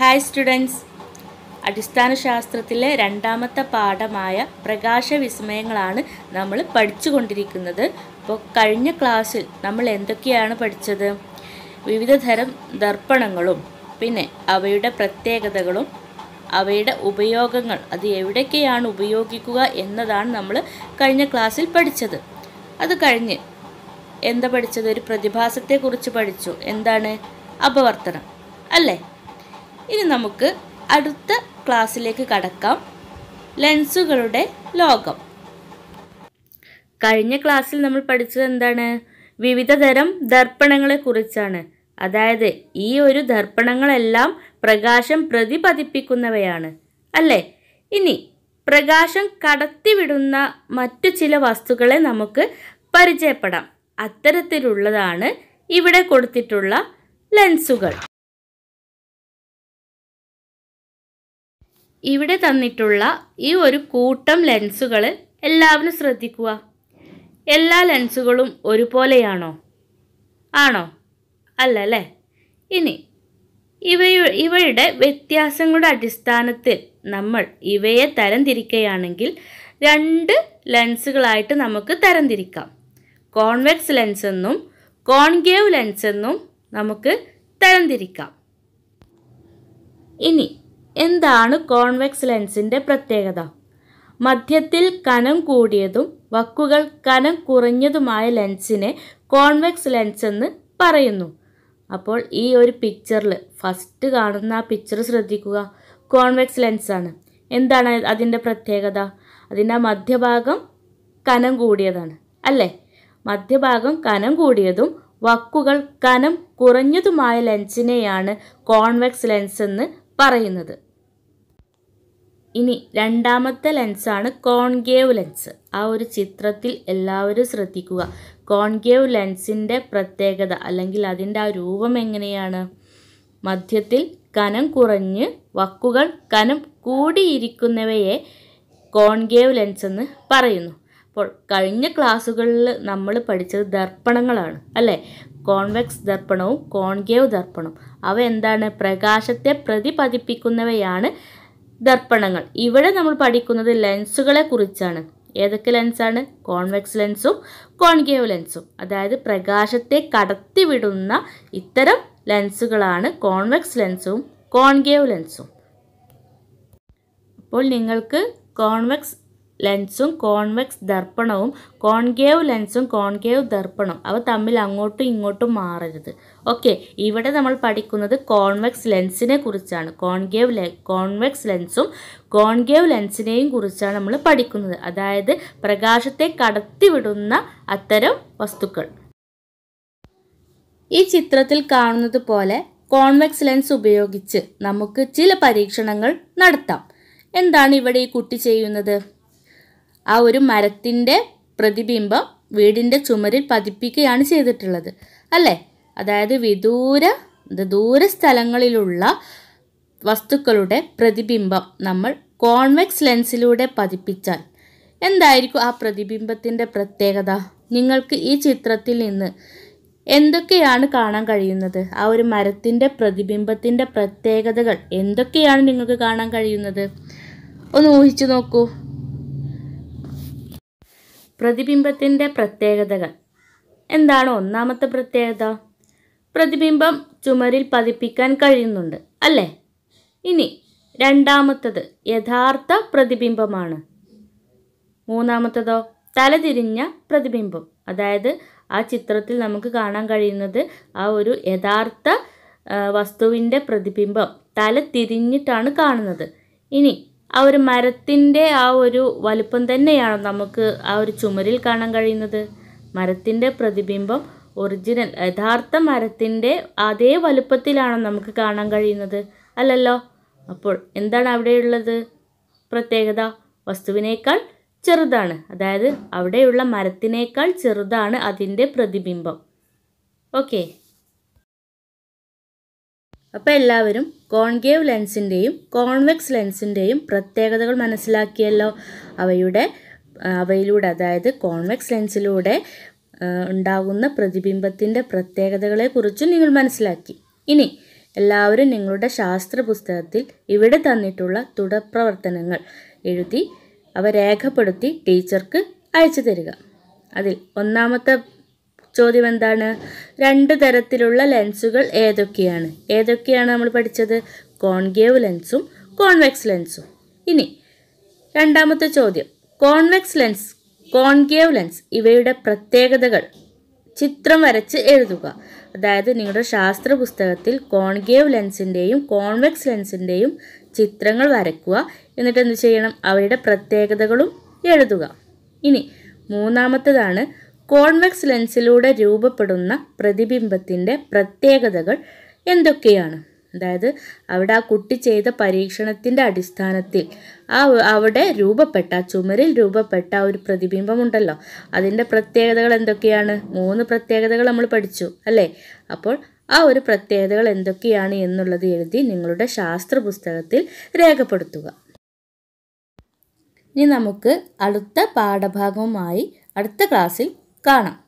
hi students അടിസ്ഥാന ശാസ്ത്രത്തിലെ രണ്ടാമത്തെ പാഠമായ പ്രകാശ വിസ്മയങ്ങളാണ് നമ്മൾ പഠിച്ചുകൊണ്ടിരിക്കുന്നത് അപ്പോൾ കഴിഞ്ഞ ക്ലാസ്സിൽ നമ്മൾ എന്തൊക്കെയാണ് പഠിച്ചത് വിവിധതരം ദർപ്പണങ്ങളും പിന്നെ അവയുടെ പ്രത്യേകതകളും അവയുടെ ഉപയോഗങ്ങൾ അത് എവിടെയൊക്കെയാണ് ഉപയോഗിക്കുക എന്നതാണ് നമ്മൾ കഴിഞ്ഞ ക്ലാസ്സിൽ പഠിച്ചത് അത് കഴിഞ്ഞ് എന്താ പഠിച്ചത് ഒരു പ്രതിഭാസത്തെക്കുറിച്ച് പഠിച്ചു എന്താണ് അപവർത്തനം അല്ലേ ഇനി നമുക്ക് അടുത്ത ക്ലാസ്സിലേക്ക് കടക്കാം ലെൻസുകളുടെ ലോകം കഴിഞ്ഞ ക്ലാസ്സിൽ നമ്മൾ പഠിച്ചത് എന്താണ് വിവിധതരം ദർപ്പണങ്ങളെക്കുറിച്ചാണ് അതായത് ഈ ഒരു ദർപ്പണങ്ങളെല്ലാം പ്രകാശം പ്രതിപതിപ്പിക്കുന്നവയാണ് അല്ലേ ഇനി പ്രകാശം കടത്തിവിടുന്ന മറ്റു ചില വസ്തുക്കളെ നമുക്ക് പരിചയപ്പെടാം അത്തരത്തിലുള്ളതാണ് ഇവിടെ കൊടുത്തിട്ടുള്ള ലെൻസുകൾ ഇവിടെ തന്നിട്ടുള്ള ഈ ഒരു കൂട്ടം ലെൻസുകൾ എല്ലാവരും ശ്രദ്ധിക്കുക എല്ലാ ലെൻസുകളും ഒരുപോലെയാണോ ആണോ അല്ലല്ലേ ഇനി ഇവ ഇവയുടെ വ്യത്യാസങ്ങളുടെ അടിസ്ഥാനത്തിൽ നമ്മൾ ഇവയെ തരംതിരിക്കുകയാണെങ്കിൽ രണ്ട് ലെൻസുകളായിട്ട് നമുക്ക് തരംതിരിക്കാം കോൺവെക്സ് ലെൻസ് എന്നും കോൺഗേവ് ലെൻസ് എന്നും നമുക്ക് തരംതിരിക്കാം ഇനി എന്താണ് കോൺവെക്സ് ലെൻസിൻ്റെ പ്രത്യേകത മധ്യത്തിൽ കനം കൂടിയതും വക്കുകൾ കനം കുറഞ്ഞതുമായ ലെൻസിനെ കോൺവെക്സ് ലെൻസ് എന്ന് പറയുന്നു അപ്പോൾ ഈ ഒരു പിക്ചറിൽ ഫസ്റ്റ് കാണുന്ന ആ പിക്ചർ ശ്രദ്ധിക്കുക കോൺവെക്സ് ലെൻസാണ് എന്താണ് അതിൻ്റെ പ്രത്യേകത അതിൻ്റെ മധ്യഭാഗം കനം കൂടിയതാണ് അല്ലേ മധ്യഭാഗം കനം കൂടിയതും വക്കുകൾ കനം കുറഞ്ഞതുമായ ലെൻസിനെയാണ് കോൺവെക്സ് ലെൻസ് എന്ന് പറയുന്നത് ഇനി രണ്ടാമത്തെ ലെൻസാണ് കോൺഗേവ് ലെൻസ് ആ ഒരു ചിത്രത്തിൽ എല്ലാവരും ശ്രദ്ധിക്കുക കോൺഗേവ് ലെൻസിൻ്റെ പ്രത്യേകത അല്ലെങ്കിൽ അതിൻ്റെ ആ രൂപം എങ്ങനെയാണ് മധ്യത്തിൽ കനം കുറഞ്ഞ് വക്കുകൾ കനം കൂടിയിരിക്കുന്നവയെ കോൺഗേവ് ലെൻസ് എന്ന് പറയുന്നു അപ്പോൾ കഴിഞ്ഞ ക്ലാസ്സുകളിൽ നമ്മൾ പഠിച്ചത് ദർപ്പണങ്ങളാണ് അല്ലേ കോൺവെക്സ് ദർപ്പണവും കോൺഗേവ് ദർപ്പണവും അവ എന്താണ് പ്രകാശത്തെ പ്രതിപതിപ്പിക്കുന്നവയാണ് ദർപ്പണങ്ങൾ ഇവിടെ നമ്മൾ പഠിക്കുന്നത് ലെൻസുകളെ കുറിച്ചാണ് ഏതൊക്കെ ലെൻസാണ് കോൺവെക്സ് ലെൻസും കോൺകേവ് ലെൻസും അതായത് പ്രകാശത്തെ കടത്തിവിടുന്ന ഇത്തരം ലെൻസുകളാണ് കോൺവെക്സ് ലെൻസും കോൺകേവ് ലെൻസും അപ്പോൾ നിങ്ങൾക്ക് കോൺവെക്സ് ലെൻസും കോൺവെക്സ് ദർപ്പണവും കോൺകേവ് ലെൻസും കോൺകേവ് ദർപ്പണം അവ തമ്മിൽ അങ്ങോട്ടും ഇങ്ങോട്ടും മാറരുത് ഓക്കെ ഇവിടെ നമ്മൾ പഠിക്കുന്നത് കോൺവെക്സ് ലെൻസിനെ കുറിച്ചാണ് കോൺകേവ് ലെ കോൺവെക്സ് ലെൻസും കോൺകേവ് ലെൻസിനെയും കുറിച്ചാണ് നമ്മൾ പഠിക്കുന്നത് അതായത് പ്രകാശത്തെ കടത്തിവിടുന്ന അത്തരം വസ്തുക്കൾ ഈ ചിത്രത്തിൽ കാണുന്നത് പോലെ കോൺവെക്സ് ലെൻസ് ഉപയോഗിച്ച് നമുക്ക് ചില പരീക്ഷണങ്ങൾ നടത്താം എന്താണ് ഇവിടെ ഈ കുട്ടി ചെയ്യുന്നത് ആ ഒരു മരത്തിൻ്റെ പ്രതിബിംബം വീടിൻ്റെ ചുമരിൽ പതിപ്പിക്കുകയാണ് ചെയ്തിട്ടുള്ളത് അല്ലേ അതായത് വിദൂര ദൂര സ്ഥലങ്ങളിലുള്ള വസ്തുക്കളുടെ പ്രതിബിംബം നമ്മൾ കോൺവെക്സ് ലെൻസിലൂടെ പതിപ്പിച്ചാൽ എന്തായിരിക്കും ആ പ്രതിബിംബത്തിൻ്റെ പ്രത്യേകത നിങ്ങൾക്ക് ഈ ചിത്രത്തിൽ നിന്ന് എന്തൊക്കെയാണ് കാണാൻ കഴിയുന്നത് ആ ഒരു മരത്തിൻ്റെ പ്രതിബിംബത്തിൻ്റെ പ്രത്യേകതകൾ എന്തൊക്കെയാണ് നിങ്ങൾക്ക് കാണാൻ കഴിയുന്നത് ഒന്ന് ഊഹിച്ചു നോക്കൂ പ്രതിബിംബത്തിൻ്റെ പ്രത്യേകതകൾ എന്താണ് ഒന്നാമത്തെ പ്രത്യേകത പ്രതിബിംബം ചുമരിൽ പതിപ്പിക്കാൻ കഴിയുന്നുണ്ട് അല്ലേ ഇനി രണ്ടാമത്തത് യഥാർത്ഥ പ്രതിബിംബമാണ് മൂന്നാമത്തതോ തലതിരിഞ്ഞ പ്രതിബിംബം അതായത് ആ ചിത്രത്തിൽ നമുക്ക് കാണാൻ കഴിയുന്നത് ആ ഒരു യഥാർത്ഥ വസ്തുവിൻ്റെ പ്രതിബിംബം തല തിരിഞ്ഞിട്ടാണ് കാണുന്നത് ഇനി ആ ഒരു മരത്തിൻ്റെ ആ ഒരു വലുപ്പം തന്നെയാണ് നമുക്ക് ആ ഒരു ചുമരിൽ കാണാൻ കഴിയുന്നത് മരത്തിൻ്റെ പ്രതിബിംബം ഒറിജിനൽ യഥാർത്ഥ മരത്തിൻ്റെ അതേ വലുപ്പത്തിലാണ് നമുക്ക് കാണാൻ കഴിയുന്നത് അല്ലല്ലോ അപ്പോൾ എന്താണ് അവിടെയുള്ളത് പ്രത്യേകത വസ്തുവിനേക്കാൾ ചെറുതാണ് അതായത് അവിടെയുള്ള മരത്തിനേക്കാൾ ചെറുതാണ് അതിൻ്റെ പ്രതിബിംബം ഓക്കേ അപ്പോൾ എല്ലാവരും കോൺകേവ് ലെൻസിൻ്റെയും കോൺവെക്സ് ലെൻസിൻ്റെയും പ്രത്യേകതകൾ മനസ്സിലാക്കിയല്ലോ അവയുടെ അവയിലൂടെ അതായത് കോൺവെക്സ് ലെൻസിലൂടെ ഉണ്ടാകുന്ന പ്രതിബിംബത്തിൻ്റെ പ്രത്യേകതകളെക്കുറിച്ചും നിങ്ങൾ മനസ്സിലാക്കി ഇനി എല്ലാവരും നിങ്ങളുടെ ശാസ്ത്ര പുസ്തകത്തിൽ ഇവിടെ തന്നിട്ടുള്ള തുടർപ്രവർത്തനങ്ങൾ എഴുതി അവ രേഖപ്പെടുത്തി ടീച്ചർക്ക് അയച്ചു തരിക അതിൽ ഒന്നാമത്തെ ചോദ്യം എന്താണ് രണ്ട് തരത്തിലുള്ള ലെൻസുകൾ ഏതൊക്കെയാണ് ഏതൊക്കെയാണ് നമ്മൾ പഠിച്ചത് കോൺഗേവ് ലെൻസും കോൺവെക്സ് ലെൻസും ഇനി രണ്ടാമത്തെ ചോദ്യം കോൺവെക്സ് ലെൻസ് കോൺഗേവ് ലെൻസ് ഇവയുടെ പ്രത്യേകതകൾ ചിത്രം വരച്ച് എഴുതുക അതായത് നിങ്ങളുടെ ശാസ്ത്ര പുസ്തകത്തിൽ കോൺഗേവ് ലെൻസിൻ്റെയും കോൺവെക്സ് ലെൻസിൻ്റെയും ചിത്രങ്ങൾ വരയ്ക്കുക എന്നിട്ട് എന്ത് ചെയ്യണം അവയുടെ പ്രത്യേകതകളും എഴുതുക ഇനി മൂന്നാമത്തേതാണ് കോൺവെക്സ് ലെൻസിലൂടെ രൂപപ്പെടുന്ന പ്രതിബിംബത്തിൻ്റെ പ്രത്യേകതകൾ എന്തൊക്കെയാണ് അതായത് അവിടെ ആ കുട്ടി ചെയ്ത പരീക്ഷണത്തിൻ്റെ അടിസ്ഥാനത്തിൽ ആ അവിടെ രൂപപ്പെട്ട ചുമരിൽ രൂപപ്പെട്ട ഒരു പ്രതിബിംബമുണ്ടല്ലോ അതിൻ്റെ പ്രത്യേകതകൾ എന്തൊക്കെയാണ് മൂന്ന് പ്രത്യേകതകൾ നമ്മൾ പഠിച്ചു അല്ലേ അപ്പോൾ ആ ഒരു പ്രത്യേകതകൾ എന്തൊക്കെയാണ് എന്നുള്ളത് എഴുതി നിങ്ങളുടെ ശാസ്ത്ര പുസ്തകത്തിൽ രേഖപ്പെടുത്തുക ഇനി നമുക്ക് അടുത്ത പാഠഭാഗവുമായി അടുത്ത ക്ലാസ്സിൽ കാണാം